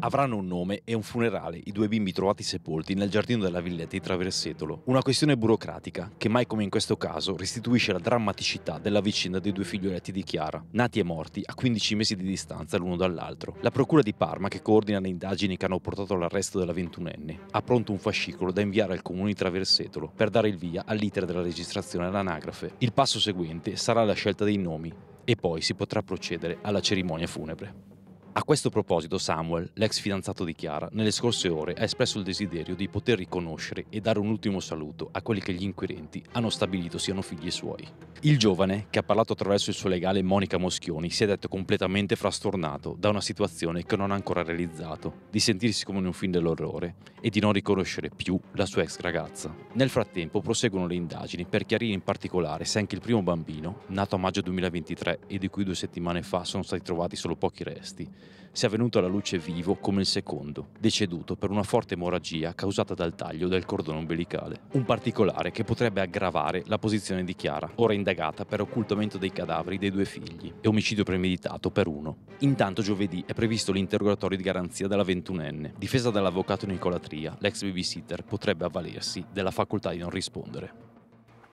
Avranno un nome e un funerale i due bimbi trovati sepolti nel giardino della villetta di Traversetolo. Una questione burocratica che mai come in questo caso restituisce la drammaticità della vicenda dei due figlioletti di Chiara, nati e morti a 15 mesi di distanza l'uno dall'altro. La procura di Parma, che coordina le indagini che hanno portato all'arresto della ventunenne, ha pronto un fascicolo da inviare al comune di Traversetolo per dare il via all'iter della registrazione all'anagrafe. Il passo seguente sarà la scelta dei nomi e poi si potrà procedere alla cerimonia funebre. A questo proposito Samuel, l'ex fidanzato di Chiara, nelle scorse ore ha espresso il desiderio di poter riconoscere e dare un ultimo saluto a quelli che gli inquirenti hanno stabilito siano figli suoi. Il giovane, che ha parlato attraverso il suo legale Monica Moschioni, si è detto completamente frastornato da una situazione che non ha ancora realizzato, di sentirsi come in un film dell'orrore e di non riconoscere più la sua ex ragazza. Nel frattempo proseguono le indagini per chiarire in particolare se anche il primo bambino, nato a maggio 2023 e di cui due settimane fa sono stati trovati solo pochi resti, sia venuto alla luce vivo come il secondo, deceduto per una forte emorragia causata dal taglio del cordone umbilicale. Un particolare che potrebbe aggravare la posizione di Chiara, ora indagata per occultamento dei cadaveri dei due figli e omicidio premeditato per uno. Intanto giovedì è previsto l'interrogatorio di garanzia della ventunenne. Difesa dall'avvocato Nicola Tria, l'ex babysitter potrebbe avvalersi della facoltà di non rispondere.